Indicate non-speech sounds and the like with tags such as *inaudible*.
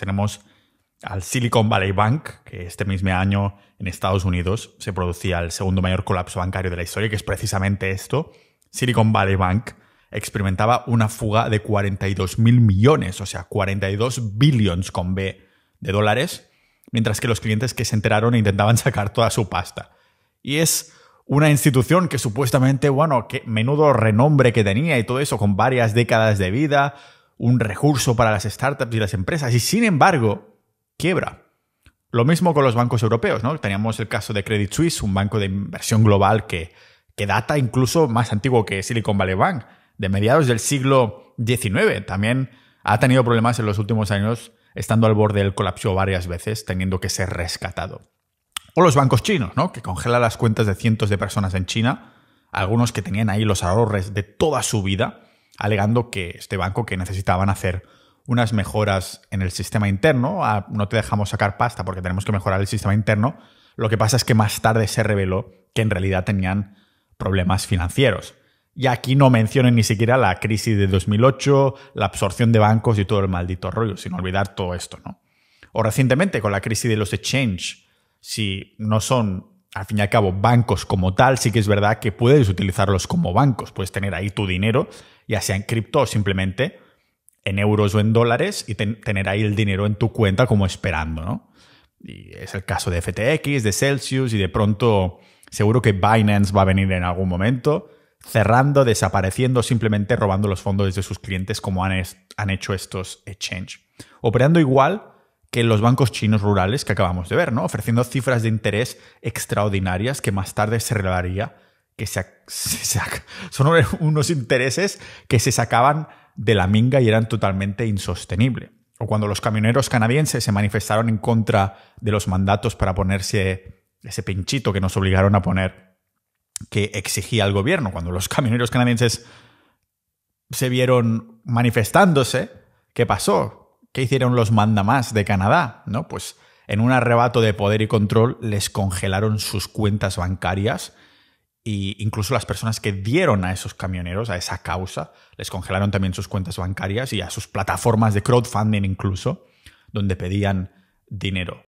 Tenemos al Silicon Valley Bank, que este mismo año en Estados Unidos se producía el segundo mayor colapso bancario de la historia, que es precisamente esto. Silicon Valley Bank experimentaba una fuga de 42 mil millones, o sea, 42 billions con B de dólares, mientras que los clientes que se enteraron e intentaban *laughs* sacar toda su pasta. Y es una institución que supuestamente, bueno, que menudo renombre que tenía y todo eso, con varias décadas de vida, un recurso para las startups y las empresas y sin embargo quiebra. Lo mismo con los bancos europeos, ¿no? Teníamos el caso de Credit Suisse, un banco de inversión global que, data incluso más antiguo que Silicon Valley Bank, de mediados del siglo XIX. También ha tenido problemas en los últimos años, estando al borde del colapso varias veces, teniendo que ser rescatado. O los bancos chinos, ¿no? Que congelan las cuentas de cientos de personas en China, algunos que tenían ahí los ahorros de toda su vida, alegando que este banco que necesitaban hacer unas mejoras en el sistema interno, no te dejamos sacar pasta porque tenemos que mejorar el sistema interno, lo que pasa es que más tarde se reveló que en realidad tenían problemas financieros. Y aquí no mencionen ni siquiera la crisis de 2008, la absorción de bancos y todo el maldito rollo, sin olvidar todo esto, ¿no? O recientemente con la crisis de los exchange, si no son al fin y al cabo, bancos como tal, sí que es verdad que puedes utilizarlos como bancos. Puedes tener ahí tu dinero, ya sea en cripto o simplemente en euros o en dólares, y tener ahí el dinero en tu cuenta como esperando, ¿no? Y es el caso de FTX, de Celsius, y de pronto seguro que Binance va a venir en algún momento, cerrando, desapareciendo, simplemente robando los fondos de sus clientes como han, han hecho estos exchange. Operando igual, que los bancos chinos rurales que acabamos de ver, ¿no? ofreciendo cifras de interés extraordinarias que más tarde se revelaría que se, son unos intereses que se sacaban de la minga y eran totalmente insostenibles. O cuando los camioneros canadienses se manifestaron en contra de los mandatos para ponerse ese pinchito que nos obligaron a poner que exigía el gobierno, cuando los camioneros canadienses se vieron manifestándose, ¿qué pasó? ¿Qué hicieron los mandamás de Canadá? ¿No? Pues en un arrebato de poder y control les congelaron sus cuentas bancarias e incluso las personas que dieron a esos camioneros, a esa causa, les congelaron también sus cuentas bancarias y a sus plataformas de crowdfunding incluso, donde pedían dinero.